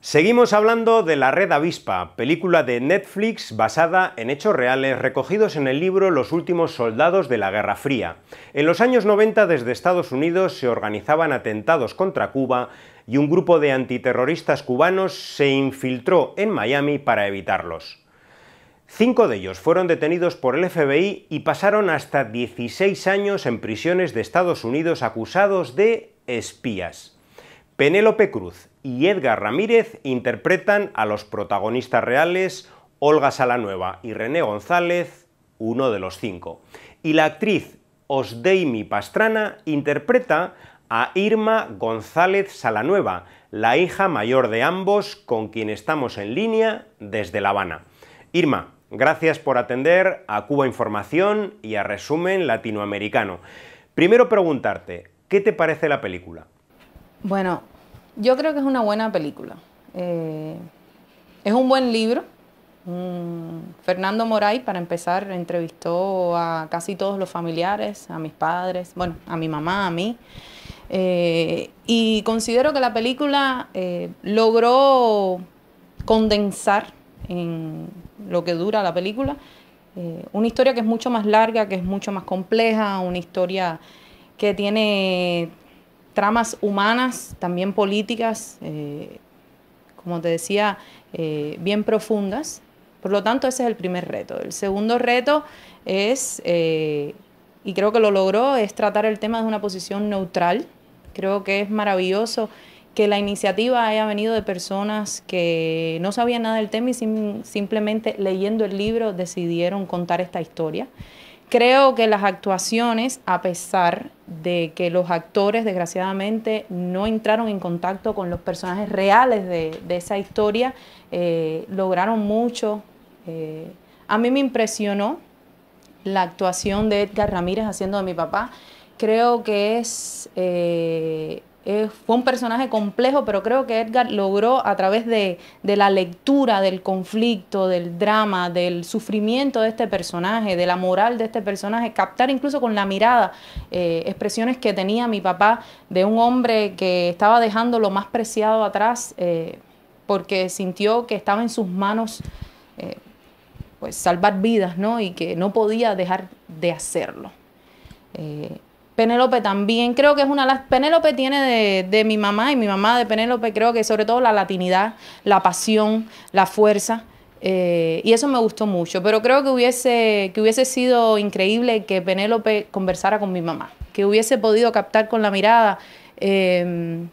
Seguimos hablando de La Red Avispa, película de Netflix basada en hechos reales recogidos en el libro Los últimos soldados de la Guerra Fría. En los años 90 desde Estados Unidos se organizaban atentados contra Cuba y un grupo de antiterroristas cubanos se infiltró en Miami para evitarlos. Cinco de ellos fueron detenidos por el FBI y pasaron hasta 16 años en prisiones de Estados Unidos acusados de espías. Penélope Cruz y Edgar Ramírez interpretan a los protagonistas reales Olga Salanueva y René González, uno de los cinco. Y la actriz Osdeimi Pastrana interpreta a Irma González Salanueva, la hija mayor de ambos con quien estamos en línea desde La Habana. Irma, gracias por atender a Cuba Información y a Resumen Latinoamericano. Primero preguntarte, ¿qué te parece la película? Bueno, yo creo que es una buena película. Eh, es un buen libro. Mm, Fernando Moray, para empezar, entrevistó a casi todos los familiares, a mis padres, bueno, a mi mamá, a mí. Eh, y considero que la película eh, logró condensar en lo que dura la película una historia que es mucho más larga, que es mucho más compleja, una historia que tiene tramas humanas, también políticas, eh, como te decía, eh, bien profundas. Por lo tanto, ese es el primer reto. El segundo reto es, eh, y creo que lo logró, es tratar el tema de una posición neutral. Creo que es maravilloso que la iniciativa haya venido de personas que no sabían nada del tema y simplemente leyendo el libro decidieron contar esta historia. Creo que las actuaciones, a pesar de que los actores desgraciadamente no entraron en contacto con los personajes reales de, esa historia, eh, lograron mucho. Eh, a mí me impresionó la actuación de Edgar Ramírez haciendo de mi papá. Creo que es eh, fue un personaje complejo, pero creo que Edgar logró a través de, la lectura del conflicto, del drama, del sufrimiento de este personaje, de la moral de este personaje, captar incluso con la mirada eh, expresiones que tenía mi papá de un hombre que estaba dejando lo más preciado atrás eh, porque sintió que estaba en sus manos eh, pues salvar vidas, ¿no? Y que no podía dejar de hacerlo. Penélope también, creo que es una... Penélope tiene de, mi mamá y mi mamá de Penélope, creo que sobre todo la latinidad, la pasión, la fuerza. Eh, y eso me gustó mucho, pero creo que hubiese, que hubiese sido increíble que Penélope conversara con mi mamá, que hubiese podido captar con la mirada eh,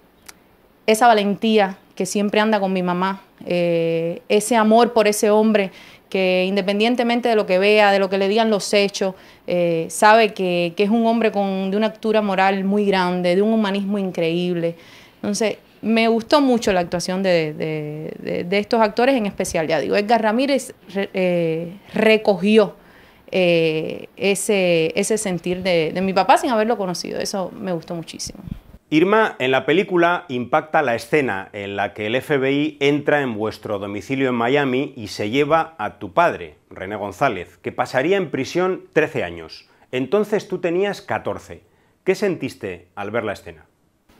esa valentía que siempre anda con mi mamá, eh, ese amor por ese hombre que independientemente de lo que vea, de lo que le digan los hechos, eh, sabe que, es un hombre con, de una altura moral muy grande, de un humanismo increíble. Entonces, me gustó mucho la actuación de, de, de, estos actores, en especial, ya digo, Edgar Ramírez eh, recogió eh, ese, sentir de mi papá sin haberlo conocido. Eso me gustó muchísimo. Irma, en la película impacta la escena en la que el FBI entra en vuestro domicilio en Miami y se lleva a tu padre, René González, que pasaría en prisión 13 años. Entonces tú tenías 14. ¿Qué sentiste al ver la escena?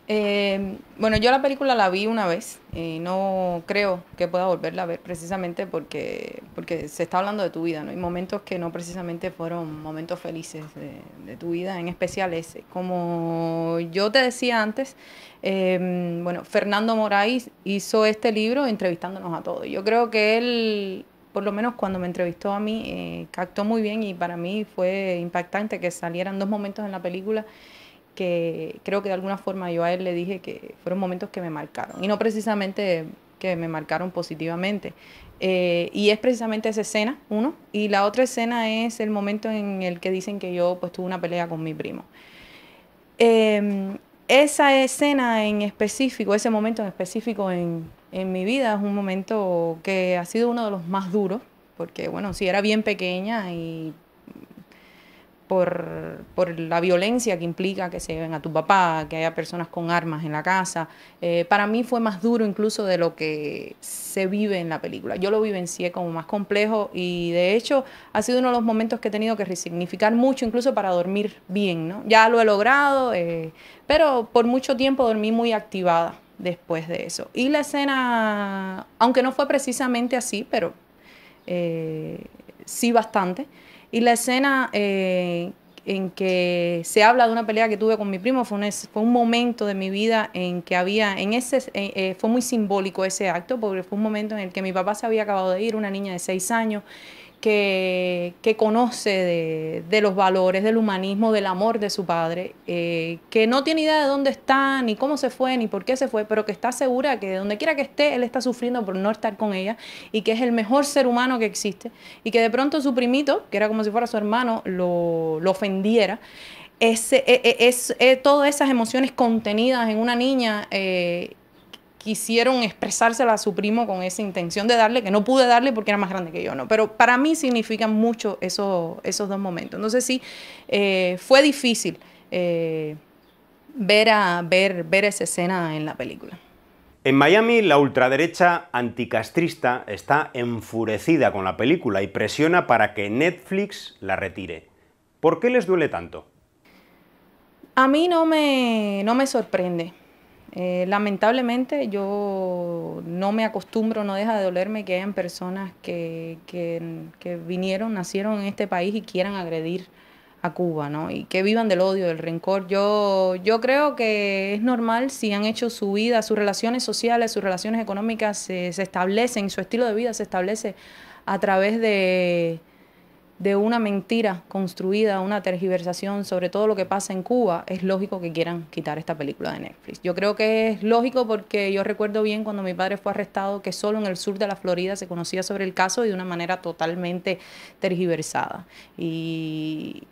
Em, bueno, yo la película la vi una vez y no creo que pueda volverla a ver precisamente porque, porque se está hablando de tu vida, ¿no? Y momentos que no precisamente fueron momentos felices de, tu vida, en especial ese. Como yo te decía antes, em, bueno, Fernando Moraes hizo este libro entrevistándonos a todos. Yo creo que él por lo menos cuando me entrevistó a mí, eh, captó muy bien y para mí fue impactante que salieran dos momentos en la película que creo que de alguna forma yo a él le dije que fueron momentos que me marcaron, y no precisamente que me marcaron positivamente. Eh, y es precisamente esa escena, uno, y la otra escena es el momento en el que dicen que yo pues tuve una pelea con mi primo. Em, esa escena en específico, ese momento en específico en, en mi vida es un momento que ha sido uno de los más duros, porque bueno, sí era bien pequeña y por, por, la violencia que implica que se lleven a tu papá, que haya personas con armas en la casa. Eh, para mí fue más duro incluso de lo que se vive en la película. Yo lo vivencié como más complejo y de hecho ha sido uno de los momentos que he tenido que resignificar mucho incluso para dormir bien. ¿no? Ya lo he logrado, eh, pero por mucho tiempo dormí muy activada después de eso. Y la escena, aunque no fue precisamente así, pero eh, sí bastante. Y la escena eh, en que se habla de una pelea que tuve con mi primo fue un, fue un momento de mi vida en que había, en ese, eh, eh, fue muy simbólico ese acto, porque fue un momento en el que mi papá se había acabado de ir, una niña de seis años, que, conoce de, los valores, del humanismo, del amor de su padre, eh, que no tiene idea de dónde está, ni cómo se fue, ni por qué se fue, pero que está segura que donde quiera que esté, él está sufriendo por no estar con ella y que es el mejor ser humano que existe y que de pronto su primito, que era como si fuera su hermano, lo, ofendiera. E, e, es, es, todas esas emociones contenidas en una niña eh, quisieron expresársela a su primo con esa intención de darle, que no pude darle porque era más grande que yo, ¿no? Pero para mí significan mucho esos dos momentos. Entonces sí, eh, fue difícil eh, ver, a, ver, ver esa escena en la película. En Miami, la ultraderecha anticastrista está enfurecida con la película y presiona para que Netflix la retire. ¿Por qué les duele tanto? A mí no no me sorprende. Eh, lamentablemente yo no me acostumbro, no deja de dolerme que hayan personas que, que, vinieron, nacieron en este país y quieran agredir a Cuba, ¿no? Y que vivan del odio, del rencor. Yo, yo creo que es normal si han hecho su vida, sus relaciones sociales, sus relaciones económicas se establecen, su estilo de vida se establece a través de de una mentira construida, una tergiversación sobre todo lo que pasa en Cuba, es lógico que quieran quitar esta película de Netflix. Yo creo que es lógico porque yo recuerdo bien cuando mi padre fue arrestado que solo en el sur de la Florida se conocía sobre el caso y de una manera totalmente tergiversada. Y,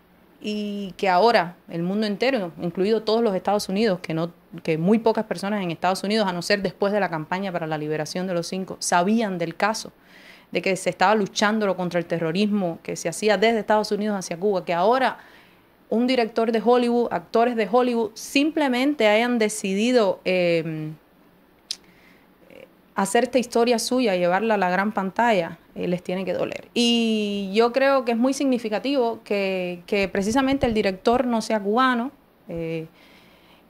que ahora el mundo entero, incluido todos los Estados Unidos, que no que muy pocas personas en Estados Unidos, a no ser después de la campaña para la liberación de los cinco, sabían del caso de que se estaba luchando contra el terrorismo que se hacía desde Estados Unidos hacia Cuba, que ahora un director de Hollywood, actores de Hollywood, simplemente hayan decidido em, hacer esta historia suya, llevarla a la gran pantalla, eh, les tiene que doler. Y yo creo que es muy significativo que, precisamente el director no sea cubano. Eh,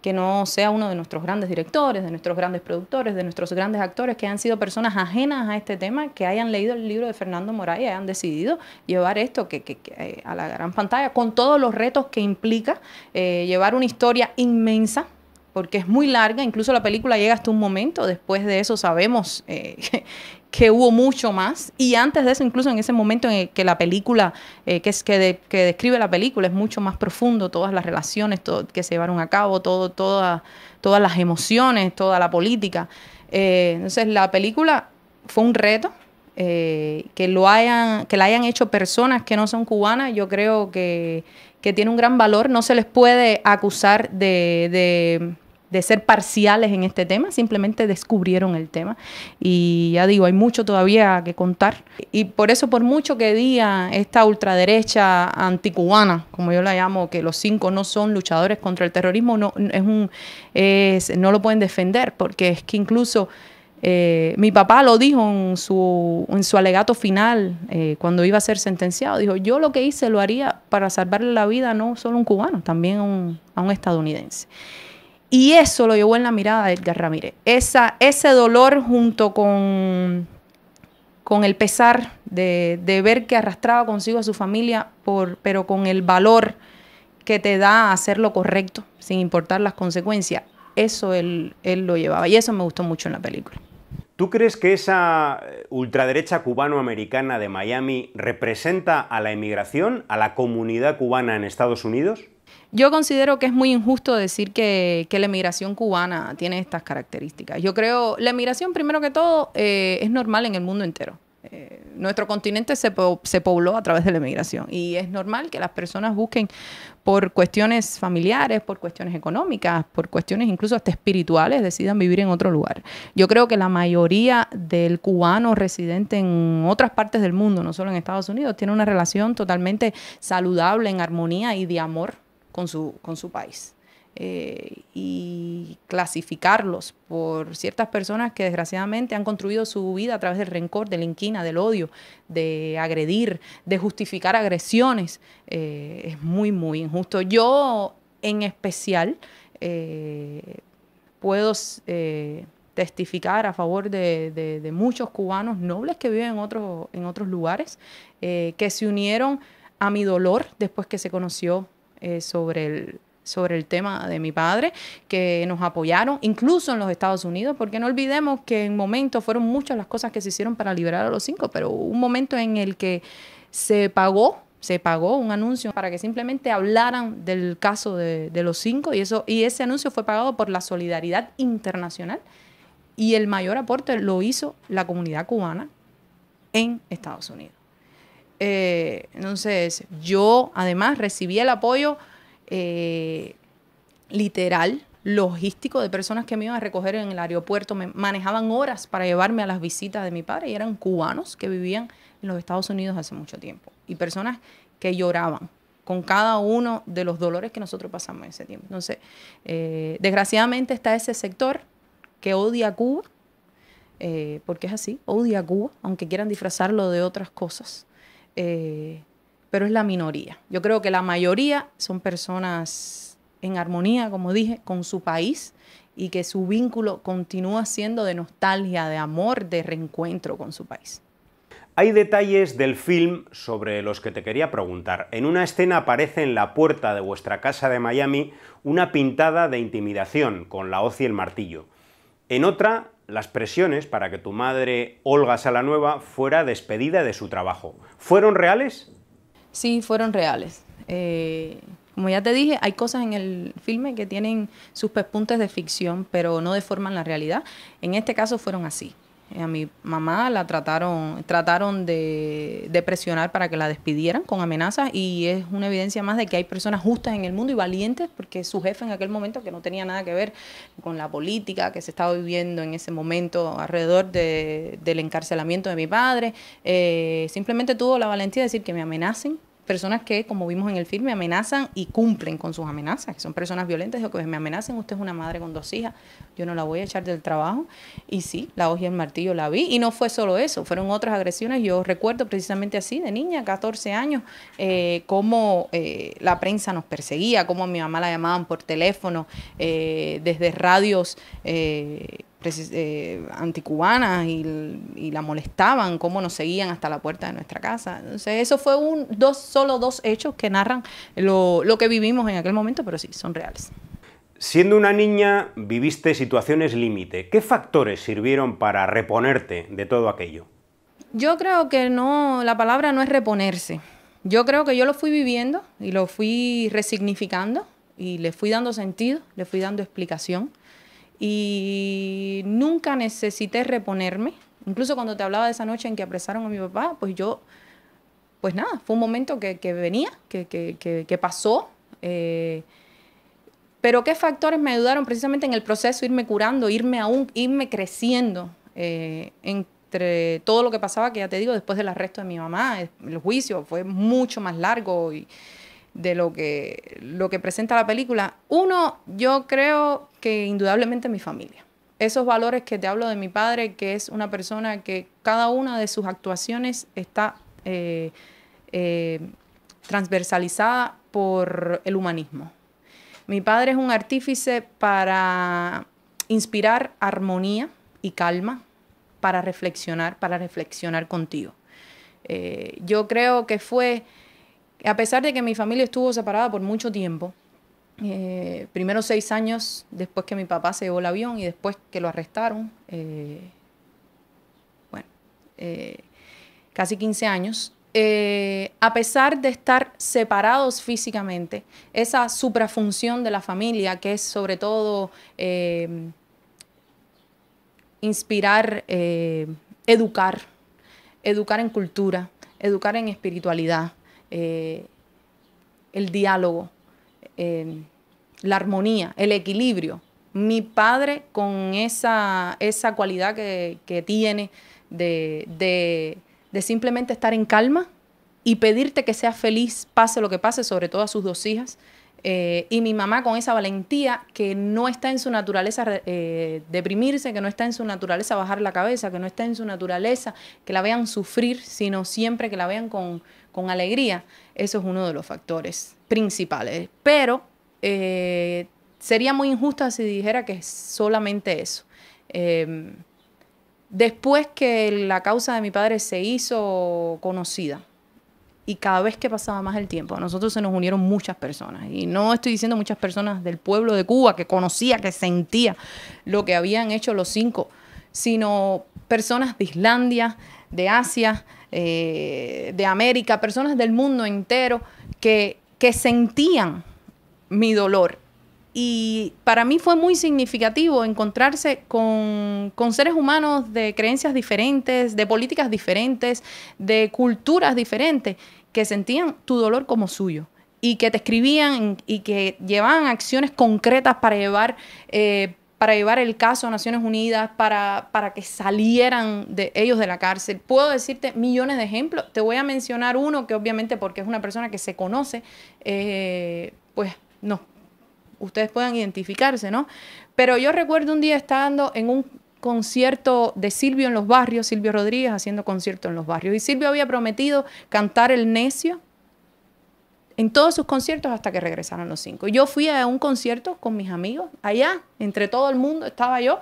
que no sea uno de nuestros grandes directores, de nuestros grandes productores, de nuestros grandes actores que han sido personas ajenas a este tema, que hayan leído el libro de Fernando Moray y hayan decidido llevar esto eh, a la gran pantalla con todos los retos que implica eh, llevar una historia inmensa porque es muy larga, incluso la película llega hasta un momento, después de eso sabemos eh, que hubo mucho más. Y antes de eso, incluso en ese momento en que la película, eh, que, es, que, que, describe la película, es mucho más profundo, todas las relaciones que se llevaron a cabo, todo, toda, todas las emociones, toda la política. Eh, entonces, la película fue un reto. Eh, que lo hayan, que la hayan hecho personas que no son cubanas, yo creo que, que tiene un gran valor. No se les puede acusar de de ser parciales en este tema, simplemente descubrieron el tema. Y ya digo, hay mucho todavía que contar. Y por eso, por mucho que diga esta ultraderecha anticubana, como yo la llamo, que los cinco no son luchadores contra el terrorismo, no, es un, no lo pueden defender, porque es que incluso... Eh, mi papá lo dijo en su, alegato final, eh, cuando iba a ser sentenciado, dijo, yo lo que hice lo haría para salvarle la vida no solo a un cubano, también a un estadounidense. Y eso lo llevó en la mirada de Edgar Ramírez. Esa, ese dolor junto con, con el pesar de, ver que arrastraba consigo a su familia, por, pero con el valor que te da hacer lo correcto, sin importar las consecuencias. Eso él, él lo llevaba y eso me gustó mucho en la película. ¿Tú crees que esa eh, ultraderecha cubano-americana de Miami representa a la emigración, a la comunidad cubana en Estados Unidos? Yo considero que es muy injusto decir que, la emigración cubana tiene estas características. Yo creo, la emigración, primero que todo, eh, es normal en el mundo entero. Eh, nuestro continente se, se, pobló a través de la emigración y es normal que las personas busquen por cuestiones familiares, por cuestiones económicas, por cuestiones incluso hasta espirituales, decidan vivir en otro lugar. Yo creo que la mayoría del cubano residente en otras partes del mundo, no solo en Estados Unidos, tiene una relación totalmente saludable, en armonía y de amor con su, con su país. Eh, y clasificarlos por ciertas personas que desgraciadamente han construido su vida a través del rencor, de la inquina, del odio, de agredir, de justificar agresiones, eh, es muy, muy injusto. Yo en especial eh, puedo testificar a favor de, muchos cubanos nobles que viven en, en otros lugares, que se unieron a mi dolor después que se conoció eh, sobre el sobre el tema de mi padre, que nos apoyaron, incluso en los Estados Unidos, porque no olvidemos que en momentos fueron muchas las cosas que se hicieron para liberar a los cinco, pero un momento en el que se pagó, se pagó un anuncio para que simplemente hablaran del caso de, de los cinco, y, eso, y ese anuncio fue pagado por la solidaridad internacional, y el mayor aporte lo hizo la comunidad cubana en Estados Unidos. Eh, entonces, yo además recibí el apoyo eh, literal, logístico de personas que me iban a recoger en el aeropuerto, me manejaban horas para llevarme a las visitas de mi padre y eran cubanos que vivían en los Estados Unidos hace mucho tiempo y personas que lloraban con cada uno de los dolores que nosotros pasamos en ese tiempo. Entonces, eh, desgraciadamente está ese sector que odia a Cuba, porque es así, odia a Cuba, aunque quieran disfrazarlo de otras cosas. Eh, pero es la minoría. Yo creo que la mayoría son personas en armonía, como dije, con su país y que su vínculo continúa siendo de nostalgia, de amor, de reencuentro con su país. Hay detalles del film sobre los que te quería preguntar. En una escena aparece en la puerta de vuestra casa de Miami una pintada de intimidación con la hoz y el martillo. En otra las presiones para que tu madre, Olga Salanueva, fuera despedida de su trabajo. ¿Fueron reales? Sí, fueron reales. Eh, como ya te dije, hay cosas en el filme que tienen sus pespuntes de ficción, pero no deforman la realidad. En este caso fueron así. Eh, a mi mamá la trataron, trataron de, presionar para que la despidieran con amenazas y es una evidencia más de que hay personas justas en el mundo y valientes porque su jefe en aquel momento, que no tenía nada que ver con la política que se estaba viviendo en ese momento alrededor del encarcelamiento de mi padre, eh, simplemente tuvo la valentía de decir que me amenacen personas que, como vimos en el filme, amenazan y cumplen con sus amenazas, que son personas violentas, dijo que me amenazan, usted es una madre con dos hijas, yo no la voy a echar del trabajo. Y sí, la hoja y el martillo la vi, y no fue solo eso, fueron otras agresiones, yo recuerdo precisamente así, de niña, 14 años, eh, cómo eh, la prensa nos perseguía, cómo a mi mamá la llamaban por teléfono, eh, desde radios eh, anticubanas y, la molestaban, cómo nos seguían hasta la puerta de nuestra casa. eso fue un, dos, solo dos hechos que narran lo, lo que vivimos en aquel momento, pero sí, son reales. Siendo una niña, viviste situaciones límite. ¿Qué factores sirvieron para reponerte de todo aquello? Yo creo que no, la palabra no es reponerse. Yo creo que yo lo fui viviendo y lo fui resignificando y le fui dando sentido, le fui dando explicación y nunca necesité reponerme. Incluso cuando te hablaba de esa noche en que apresaron a mi papá, pues yo, pues nada, fue un momento que, venía, que, pasó. Eh, pero qué factores me ayudaron precisamente en el proceso, irme curando, irme aún, irme creciendo eh, entre todo lo que pasaba, que ya te digo, después del arresto de mi mamá, el juicio fue mucho más largo y, de lo que, lo que presenta la película. Uno, yo creo que indudablemente mi familia. Esos valores que te hablo de mi padre, que es una persona que cada una de sus actuaciones está eh, eh, transversalizada por el humanismo. Mi padre es un artífice para inspirar armonía y calma, para reflexionar, para reflexionar contigo. Eh, yo creo que fue a pesar de que mi familia estuvo separada por mucho tiempo, eh, primero seis años después que mi papá se llevó el avión y después que lo arrestaron, eh, bueno, eh, casi 15 años, a pesar de estar separados físicamente, esa suprafunción de la familia, que es sobre todo inspirar, educar, educar en cultura, educar en espiritualidad, eh, el diálogo, eh, la armonía, el equilibrio. Mi padre con esa, esa cualidad que, tiene de, de, simplemente estar en calma, y pedirte que seas feliz, pase lo que pase, sobre todo a sus dos hijas. Eh, y mi mamá con esa valentía que no está en su naturaleza deprimirse, que no está en su naturaleza bajar la cabeza, que no está en su naturaleza que la vean sufrir, sino siempre que la vean con, con alegría, eso es uno de los factores principales. Pero eh, sería muy injusta si dijera que es solamente eso. Em, después que la causa de mi padre se hizo conocida, y cada vez que pasaba más el tiempo, a nosotros se nos unieron muchas personas. Y no estoy diciendo muchas personas del pueblo de Cuba que conocía, que sentía lo que habían hecho los cinco, sino personas de Islandia, de Asia, eh, de América, personas del mundo entero que, que sentían mi dolor. Y para mí fue muy significativo encontrarse con, seres humanos de creencias diferentes, de políticas diferentes, de culturas diferentes, que sentían tu dolor como suyo y que te escribían y que llevaban acciones concretas para llevar eh, para llevar el caso a Naciones Unidas, para, para que salieran de ellos de la cárcel. Puedo decirte millones de ejemplos. Te voy a mencionar uno que obviamente porque es una persona que se conoce, eh, pues no, ustedes puedan identificarse, ¿no? Pero yo recuerdo un día estando en un concierto de Silvio en los barrios, Silvio Rodríguez haciendo concierto en los barrios, y Silvio había prometido cantar El Necio en todos sus conciertos hasta que regresaron los cinco. Yo fui a un concierto con mis amigos, allá, entre todo el mundo estaba yo,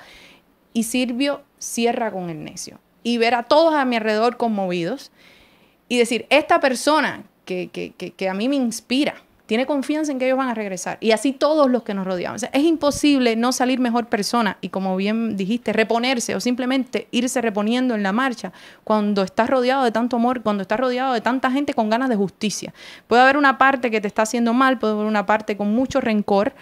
y Silvio cierra con el necio. Y ver a todos a mi alrededor conmovidos y decir, esta persona que, que a mí me inspira, tiene confianza en que ellos van a regresar. Y así todos los que nos rodeamos. es imposible no salir mejor persona y como bien dijiste, reponerse o simplemente irse reponiendo en la marcha cuando estás rodeado de tanto amor, cuando estás rodeado de tanta gente con ganas de justicia. Puede haber una parte que te está haciendo mal, puede haber una parte con mucho rencor,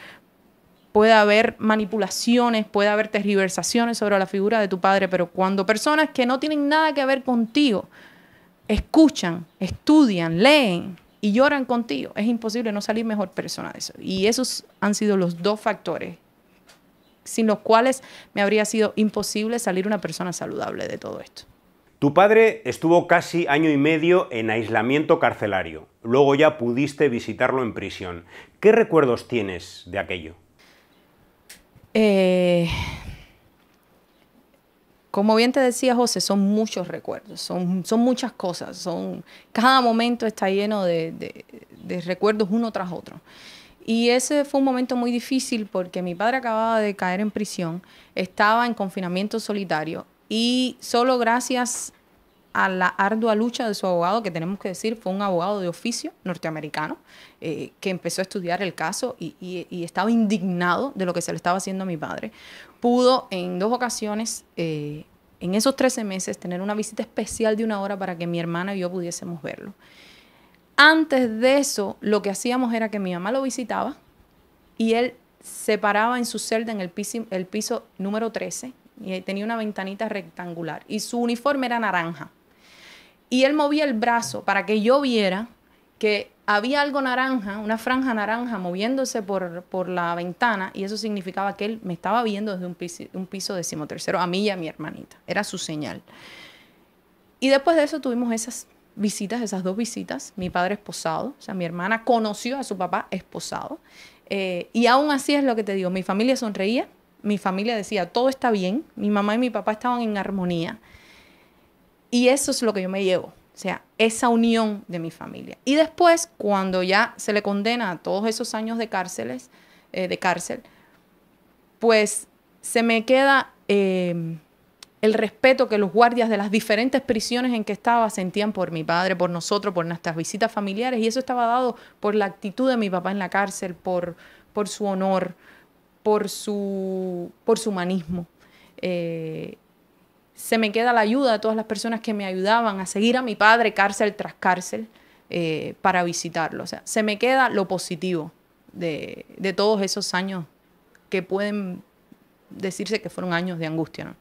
puede haber manipulaciones, puede haber tergiversaciones sobre la figura de tu padre, pero cuando personas que no tienen nada que ver contigo escuchan, estudian, leen, y lloran contigo, es imposible no salir mejor persona de eso. Y esos han sido los dos factores sin los cuales me habría sido imposible salir una persona saludable de todo esto. Tu padre estuvo casi año y medio en aislamiento carcelario. Luego ya pudiste visitarlo en prisión. ¿Qué recuerdos tienes de aquello? Eh, como bien te decía José, son muchos recuerdos, son, son muchas cosas, son, cada momento está lleno de, de, recuerdos uno tras otro. Y ese fue un momento muy difícil porque mi padre acababa de caer en prisión, estaba en confinamiento solitario y solo gracias a la ardua lucha de su abogado, que tenemos que decir fue un abogado de oficio norteamericano, eh, que empezó a estudiar el caso y, estaba indignado de lo que se le estaba haciendo a mi padre, pudo en dos ocasiones, eh, en esos 13 meses, tener una visita especial de una hora para que mi hermana y yo pudiésemos verlo. Antes de eso, lo que hacíamos era que mi mamá lo visitaba y él se paraba en su celda en el piso, el piso número 13 y tenía una ventanita rectangular y su uniforme era naranja. Y él movía el brazo para que yo viera que había algo naranja, una franja naranja moviéndose por, la ventana y eso significaba que él me estaba viendo desde un piso, un piso decimotercero, a mí y a mi hermanita. Era su señal. Y después de eso tuvimos esas visitas, esas dos visitas, mi padre esposado, o sea, mi hermana conoció a su papá esposado. Eh, y aún así es lo que te digo, mi familia sonreía, mi familia decía, todo está bien, mi mamá y mi papá estaban en armonía. Y eso es lo que yo me llevo. O sea, esa unión de mi familia. Y después, cuando ya se le condena a todos esos años de cárceles, eh, de cárcel, pues se me queda em, el respeto que los guardias de las diferentes prisiones en que estaba sentían por mi padre, por nosotros, por nuestras visitas familiares, y eso estaba dado por la actitud de mi papá en la cárcel, por, por su honor, por su, por su humanismo. Eh, se me queda la ayuda de todas las personas que me ayudaban a seguir a mi padre cárcel tras cárcel eh, para visitarlo. O sea, se me queda lo positivo de, de, todos esos años que pueden decirse que fueron años de angustia.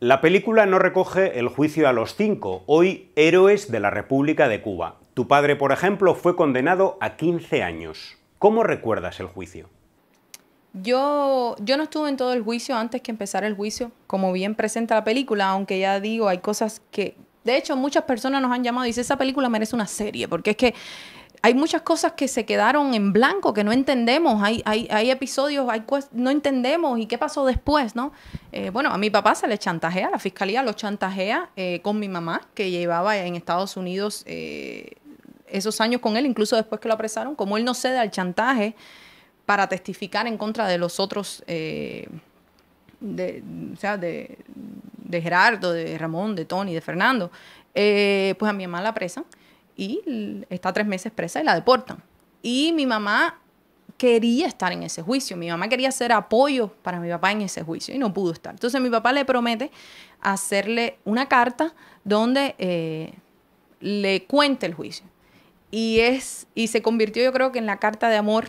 La película no recoge el juicio a los cinco, hoy héroes de la República de Cuba. Tu padre, por ejemplo, fue condenado a 15 años. ¿Cómo recuerdas el juicio? Yo, yo no estuve en todo el juicio antes que empezar el juicio, como bien presenta la película, aunque ya digo, hay cosas que... De hecho, muchas personas nos han llamado y dicen, esa película merece una serie, porque es que hay muchas cosas que se quedaron en blanco, que no entendemos. Hay, hay, hay episodios, hay no entendemos y qué pasó después, ¿no? Eh, bueno, a mi papá se le chantajea, la fiscalía lo chantajea eh, con mi mamá, que llevaba en Estados Unidos eh, esos años con él, incluso después que lo apresaron. Como él no cede al chantaje, para testificar en contra de los otros, eh, de, o sea, de, Gerardo, de Ramón, de Tony, de Fernando, eh, pues a mi mamá la presa y está tres meses presa y la deportan. Y mi mamá quería estar en ese juicio, mi mamá quería hacer apoyo para mi papá en ese juicio y no pudo estar. Entonces mi papá le promete hacerle una carta donde eh, le cuente el juicio. Y, es, y se convirtió yo creo que en la carta de amor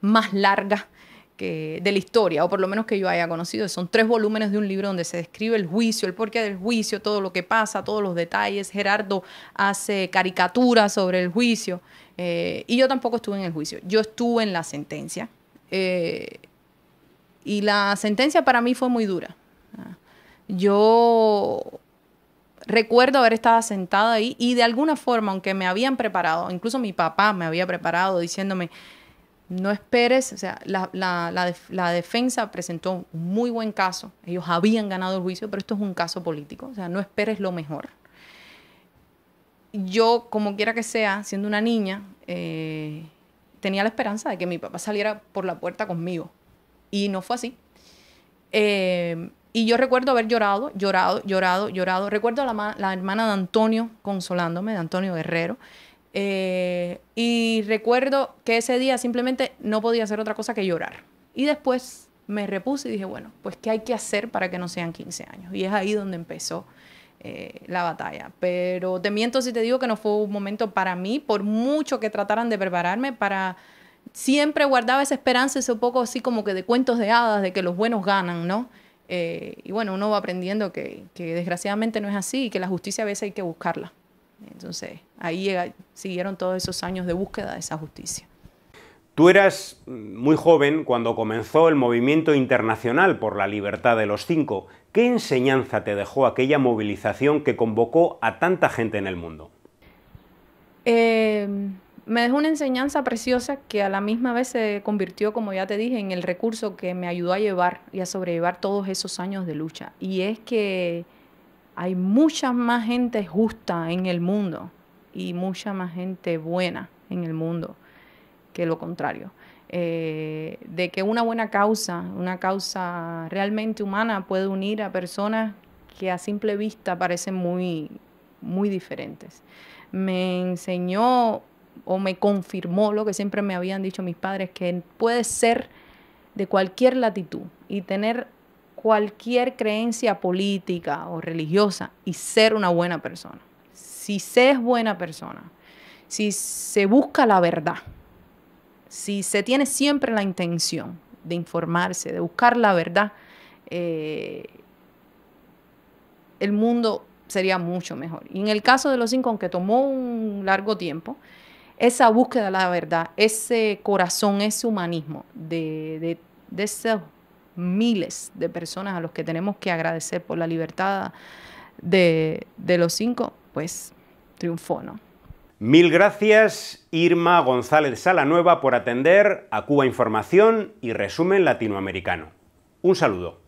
más larga que, de la historia, o por lo menos que yo haya conocido. Son tres volúmenes de un libro donde se describe el juicio, el porqué del juicio, todo lo que pasa, todos los detalles. Gerardo hace caricaturas sobre el juicio. Eh, y yo tampoco estuve en el juicio, yo estuve en la sentencia. Eh, y la sentencia para mí fue muy dura. Yo recuerdo haber estado sentada ahí y de alguna forma, aunque me habían preparado, incluso mi papá me había preparado diciéndome, no esperes, o sea, la, defensa presentó un muy buen caso, ellos habían ganado el juicio, pero esto es un caso político, o sea, no esperes lo mejor. Yo, como quiera que sea, siendo una niña, eh, tenía la esperanza de que mi papá saliera por la puerta conmigo, y no fue así. Eh, y yo recuerdo haber llorado, llorado, llorado, llorado. Recuerdo a la, la hermana de Antonio consolándome, de Antonio Guerrero, eh, y recuerdo que ese día simplemente no podía hacer otra cosa que llorar. Y después me repuse y dije, bueno, pues ¿qué hay que hacer para que no sean 15 años? Y es ahí donde empezó eh, la batalla. Pero te miento si te digo que no fue un momento para mí, por mucho que trataran de prepararme para... Siempre guardaba esa esperanza, ese poco así como que de cuentos de hadas, de que los buenos ganan, ¿no? Eh, y bueno, uno va aprendiendo que, que desgraciadamente no es así y que la justicia a veces hay que buscarla. Entonces, ahí siguieron todos esos años de búsqueda de esa justicia. Tú eras muy joven cuando comenzó el movimiento internacional por la libertad de los cinco. ¿Qué enseñanza te dejó aquella movilización que convocó a tanta gente en el mundo? Em, me dejó una enseñanza preciosa que a la misma vez se convirtió, como ya te dije, en el recurso que me ayudó a llevar y a sobrellevar todos esos años de lucha. Y es que hay mucha más gente justa en el mundo y mucha más gente buena en el mundo que lo contrario. Eh, de que una buena causa, una causa realmente humana puede unir a personas que a simple vista parecen muy, muy diferentes. Me enseñó o me confirmó lo que siempre me habían dicho mis padres, que puede ser de cualquier latitud y tener cualquier creencia política o religiosa y ser una buena persona. Si se es buena persona, si se busca la verdad, si se tiene siempre la intención de informarse, de buscar la verdad, eh, el mundo sería mucho mejor. Y en el caso de los cinco, aunque tomó un largo tiempo, esa búsqueda de la verdad, ese corazón, ese humanismo de, de, de miles de personas a los que tenemos que agradecer por la libertad de, de los cinco, pues triunfó, ¿no? Mil gracias Irma González Salanueva por atender a Cuba Información y Resumen Latinoamericano. Un saludo.